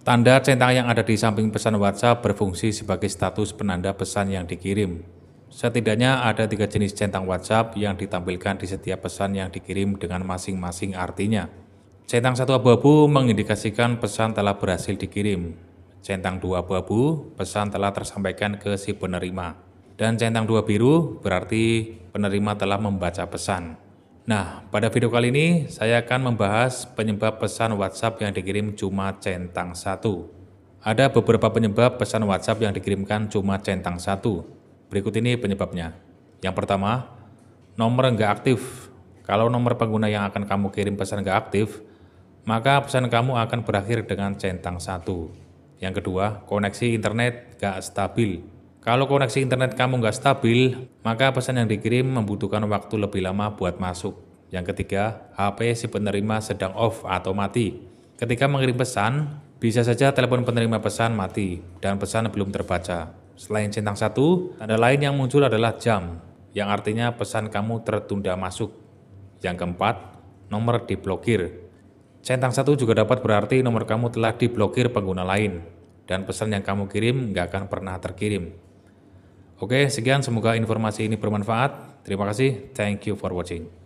Tanda centang yang ada di samping pesan WhatsApp berfungsi sebagai status penanda pesan yang dikirim. Setidaknya ada tiga jenis centang WhatsApp yang ditampilkan di setiap pesan yang dikirim dengan masing-masing artinya. Centang satu abu-abu mengindikasikan pesan telah berhasil dikirim. Centang dua abu-abu, pesan telah tersampaikan ke si penerima. Dan centang dua biru berarti penerima telah membaca pesan. Nah, pada video kali ini saya akan membahas penyebab pesan WhatsApp yang dikirim cuma centang satu. Ada beberapa penyebab pesan WhatsApp yang dikirimkan cuma centang satu. Berikut ini penyebabnya. Yang pertama, nomor enggak aktif. Kalau nomor pengguna yang akan kamu kirim pesan enggak aktif, maka pesan kamu akan berakhir dengan centang satu. Yang kedua, koneksi internet enggak stabil. Kalau koneksi internet kamu nggak stabil, maka pesan yang dikirim membutuhkan waktu lebih lama buat masuk. Yang ketiga, HP si penerima sedang off atau mati. Ketika mengirim pesan, bisa saja telepon penerima pesan mati dan pesan belum terbaca. Selain centang satu, tanda lain yang muncul adalah jam, yang artinya pesan kamu tertunda masuk. Yang keempat, nomor diblokir. Centang satu juga dapat berarti nomor kamu telah diblokir pengguna lain, dan pesan yang kamu kirim nggak akan pernah terkirim. Oke, sekian semoga informasi ini bermanfaat. Terima kasih. Thank you for watching.